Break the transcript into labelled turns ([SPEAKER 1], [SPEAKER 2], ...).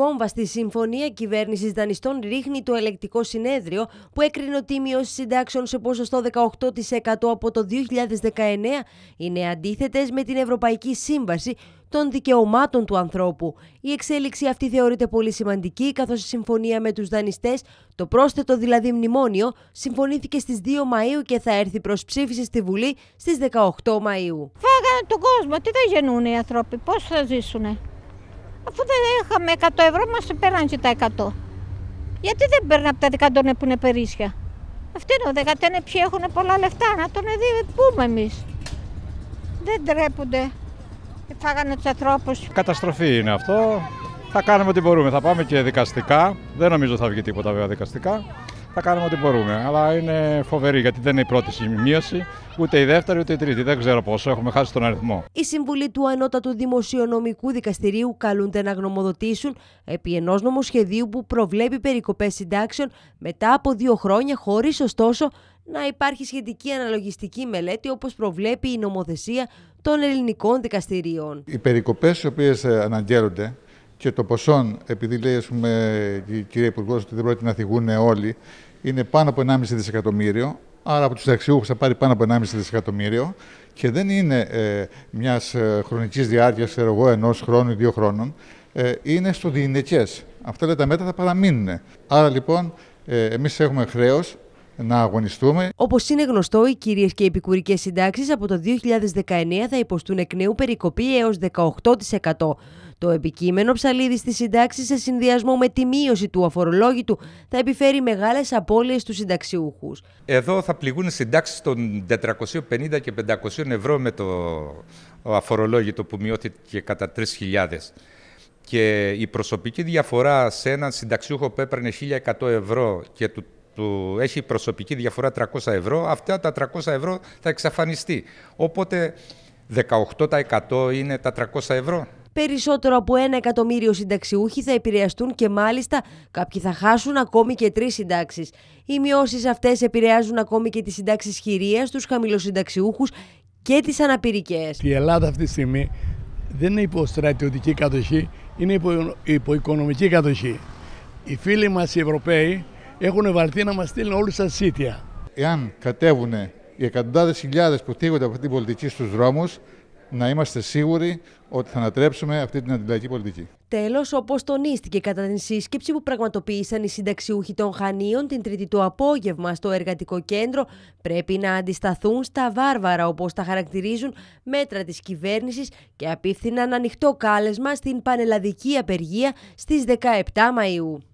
[SPEAKER 1] Βόμβα στη Συμφωνία Κυβέρνησης Δανειστών ρίχνει το ελεκτικό συνέδριο που έκρινε ότι η μειώση συντάξεων σε ποσοστό 18% από το 2019 είναι αντίθετες με την Ευρωπαϊκή Σύμβαση των Δικαιωμάτων του Ανθρώπου. Η εξέλιξη αυτή θεωρείται πολύ σημαντική, καθώς η συμφωνία με τους δανειστές, το πρόσθετο δηλαδή μνημόνιο, συμφωνήθηκε στις 2 Μαου και θα έρθει προς ψήφιση στη Βουλή στις 18 Μαου τον κόσμο, τι θα γεννούν οι άνθρωποι, πώς θα ζήσουν, Αφού δεν είχαμε 100 ευρώ, μας πέραν και τα 100. Γιατί δεν παίρνει από τα δικαντόνια που είναι περίσσια. Αυτή είναι ο δεκατένε ποιοι έχουν πολλά λεφτά, να τον δει, πούμε εμείς. Δεν τρέπονται. Φάγανε τους ανθρώπους.
[SPEAKER 2] Καταστροφή είναι αυτό. Θα κάνουμε ό,τι μπορούμε. Θα πάμε και δικαστικά. Δεν νομίζω θα βγει τίποτα βέβαια δικαστικά θα κάνουμε ό,τι μπορούμε. Αλλά είναι φοβερή γιατί δεν είναι η πρώτη σημείωση, ούτε η δεύτερη ούτε η τρίτη. Δεν ξέρω πόσο, έχουμε χάσει τον αριθμό.
[SPEAKER 1] Η σύμβουλοι του Ανώτατου Δημοσιονομικού Δικαστηρίου καλούνται να γνωμοδοτήσουν επί ενός νομοσχεδίου που προβλέπει περικοπές συντάξεων μετά από δύο χρόνια, χωρίς ωστόσο να υπάρχει σχετική αναλογιστική μελέτη όπως προβλέπει η νομοθεσία των ελληνικών δικαστηρίων.
[SPEAKER 3] Οι περικοπές οι οποίες ε, αναγκαίρονται και το ποσό, επειδή λέει η κυρία Υπουργός ότι δεν πρόκειται να θυγούν όλοι, είναι πάνω από 1,5 δισεκατομμύριο, άρα από τους συνταξιούχου θα πάρει πάνω από 1,5 δισεκατομμύριο και δεν είναι ε, μιας ε, χρονικής διάρκειας, ξέρω εγώ, ενός χρόνου ή δύο χρόνων, ε, είναι στο διηνεκές. Αυτά τα μέτρα θα παραμείνουν. Άρα λοιπόν ε, εμείς έχουμε χρέος να αγωνιστούμε.
[SPEAKER 1] Όπως είναι γνωστό, οι κυρίε και οι επικουρικές συντάξεις
[SPEAKER 3] από το 2019
[SPEAKER 1] θα υποστούν εκ νέου περικοπή έως 18%. Το επικείμενο ψαλίδι στι συντάξει σε συνδυασμό με τη μείωση του αφορολόγητου θα επιφέρει μεγάλες απώλειες στους συνταξιούχους.
[SPEAKER 2] Εδώ θα πληγούν οι συντάξεις των 450 και 500 ευρώ με το αφορολόγητο που μειώθηκε κατά 3.000. Και η προσωπική διαφορά σε έναν συνταξιούχο που έπαιρνε 1.100 ευρώ και του του έχει προσωπική διαφορά 300 ευρώ, αυτά τα 300 ευρώ θα εξαφανιστεί. Οπότε 18% είναι τα 300 ευρώ.
[SPEAKER 1] Περισσότερο από ένα εκατομμύριο συνταξιούχοι θα επηρεαστούν και μάλιστα κάποιοι θα χάσουν ακόμη και τρεις συντάξεις. Οι μειώσεις αυτές επηρεάζουν ακόμη και τις συντάξεις χειρίας, τους χαμηλοσυνταξιούχους και τις αναπηρικές.
[SPEAKER 3] Η Ελλάδα αυτή τη στιγμή δεν είναι υπό στρατιωτική κατοχή, είναι υπό, υπό οικονομική κατοχή. Οι φίλοι μας οι Ευρωπαίοι έχουν βαρθεί να μας στείλουν όλους στα σίτια. Εάν κατέβουν οι εκατοντάδες χιλιάδες που τίγονται από αυτή την πολιτική στους δρόμους, να είμαστε σίγουροι ότι θα ανατρέψουμε αυτή την αντιλαϊκή πολιτική.
[SPEAKER 1] Τέλος, όπως τονίστηκε κατά την σύσκεψη που πραγματοποίησαν οι συνταξιούχοι των Χανίων την Τρίτη το απόγευμα στο εργατικό κέντρο, πρέπει να αντισταθούν στα βάρβαρα όπως τα χαρακτηρίζουν μέτρα της κυβέρνησης και απίφθηναν ανοιχτό κάλεσμα στην πανελλαδική απεργία στις 17 Μαου.